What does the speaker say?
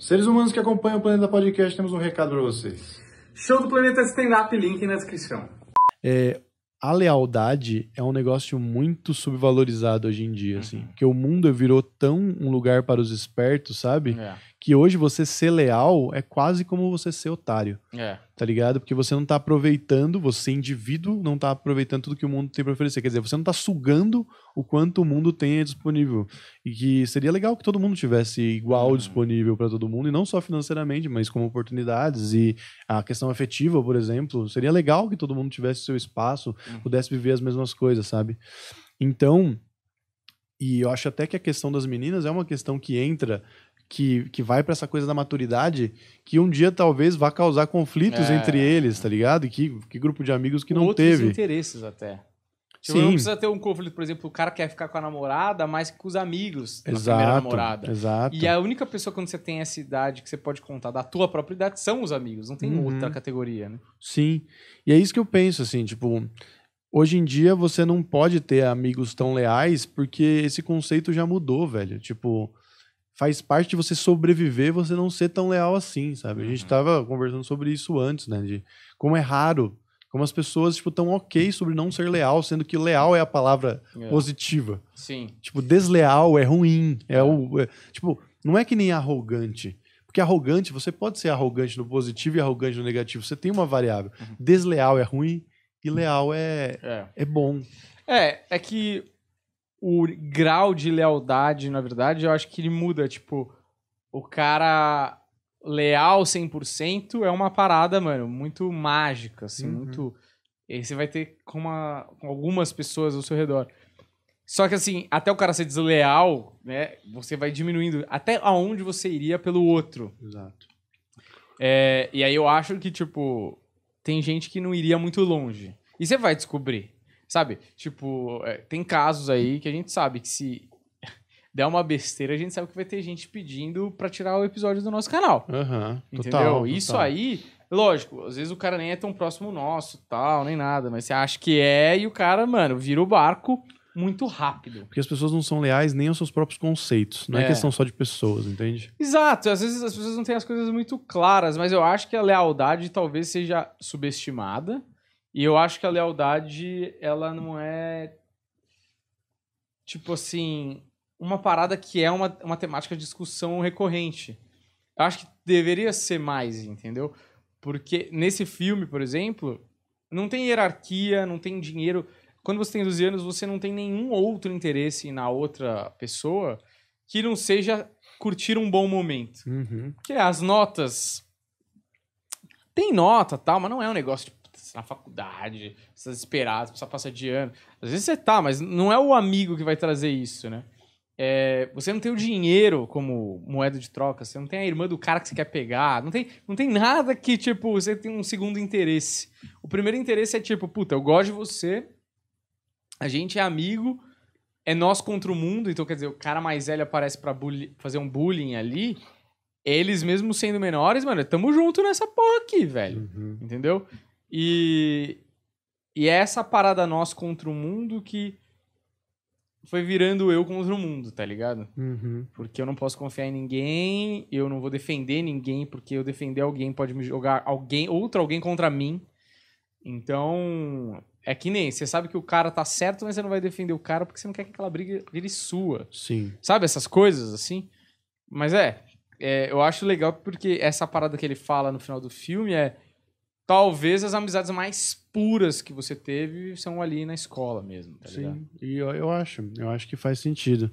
Seres humanos que acompanham o Planeta Podcast, temos um recado para vocês. Show do Planeta Stand Up, link na descrição. É, a lealdade é um negócio muito subvalorizado hoje em dia, uhum. assim. Porque o mundo virou tão um lugar para os espertos, sabe? É que hoje você ser leal é quase como você ser otário. É. Tá ligado? Porque você não tá aproveitando, você indivíduo não tá aproveitando tudo que o mundo tem para oferecer. Quer dizer, você não tá sugando o quanto o mundo tem disponível. E que seria legal que todo mundo tivesse igual uhum. disponível para todo mundo, e não só financeiramente, mas como oportunidades e a questão afetiva, por exemplo. Seria legal que todo mundo tivesse seu espaço, uhum. pudesse viver as mesmas coisas, sabe? Então, e eu acho até que a questão das meninas é uma questão que entra que, que vai para essa coisa da maturidade que um dia talvez vá causar conflitos é. entre eles, tá ligado? E que, que grupo de amigos que não Outros teve. interesses até. Tipo, Sim. não precisa ter um conflito, por exemplo, o cara quer ficar com a namorada, que com os amigos da exato, primeira namorada. Exato. E a única pessoa quando você tem essa idade que você pode contar da tua própria idade são os amigos, não tem uhum. outra categoria, né? Sim. E é isso que eu penso, assim, tipo, hoje em dia você não pode ter amigos tão leais porque esse conceito já mudou, velho. Tipo, faz parte de você sobreviver, você não ser tão leal assim, sabe? A gente uhum. tava conversando sobre isso antes, né? De como é raro, como as pessoas, tipo, tão ok sobre não ser leal, sendo que leal é a palavra é. positiva. Sim. Tipo, desleal é ruim, é, é. o... É, tipo, não é que nem arrogante. Porque arrogante, você pode ser arrogante no positivo e arrogante no negativo. Você tem uma variável. Uhum. Desleal é ruim e leal é, é. é bom. É, é que o grau de lealdade, na verdade, eu acho que ele muda. Tipo, o cara leal 100% é uma parada, mano, muito mágica, assim, uhum. muito... E aí você vai ter com, uma, com algumas pessoas ao seu redor. Só que, assim, até o cara ser desleal, né, você vai diminuindo até aonde você iria pelo outro. Exato. É, e aí eu acho que, tipo, tem gente que não iria muito longe. E você vai descobrir. Sabe? Tipo, é, tem casos aí que a gente sabe que se der uma besteira, a gente sabe que vai ter gente pedindo pra tirar o episódio do nosso canal. Uhum, entendeu? Total, Isso total. aí, lógico, às vezes o cara nem é tão próximo nosso, tal, nem nada, mas você acha que é e o cara, mano, vira o barco muito rápido. Porque as pessoas não são leais nem aos seus próprios conceitos. Não é, é questão só de pessoas, entende? Exato. Às vezes as pessoas não têm as coisas muito claras, mas eu acho que a lealdade talvez seja subestimada e eu acho que a lealdade, ela não é. Tipo assim. Uma parada que é uma, uma temática de discussão recorrente. Eu acho que deveria ser mais, entendeu? Porque nesse filme, por exemplo, não tem hierarquia, não tem dinheiro. Quando você tem 12 anos, você não tem nenhum outro interesse na outra pessoa que não seja curtir um bom momento. Uhum. Que é as notas. Tem nota tal, mas não é um negócio de tipo, na faculdade, precisa esperar, precisa passar de ano. Às vezes você tá, mas não é o amigo que vai trazer isso, né? É, você não tem o dinheiro como moeda de troca, você não tem a irmã do cara que você quer pegar, não tem, não tem nada que, tipo, você tem um segundo interesse. O primeiro interesse é tipo, puta, eu gosto de você, a gente é amigo, é nós contra o mundo, então quer dizer, o cara mais velho aparece pra fazer um bullying ali, eles mesmo sendo menores, mano, tamo junto nessa porra aqui, velho. Uhum. Entendeu? E, e é essa parada nós contra o mundo que foi virando eu contra o mundo, tá ligado? Uhum. Porque eu não posso confiar em ninguém, eu não vou defender ninguém, porque eu defender alguém pode me jogar alguém, outro alguém contra mim. Então, é que nem, você sabe que o cara tá certo, mas você não vai defender o cara porque você não quer que aquela briga vire sua. Sim. Sabe essas coisas assim? Mas é, é eu acho legal porque essa parada que ele fala no final do filme é talvez as amizades mais puras que você teve são ali na escola mesmo, tá Sim, ligado? e eu, eu acho, eu acho que faz sentido.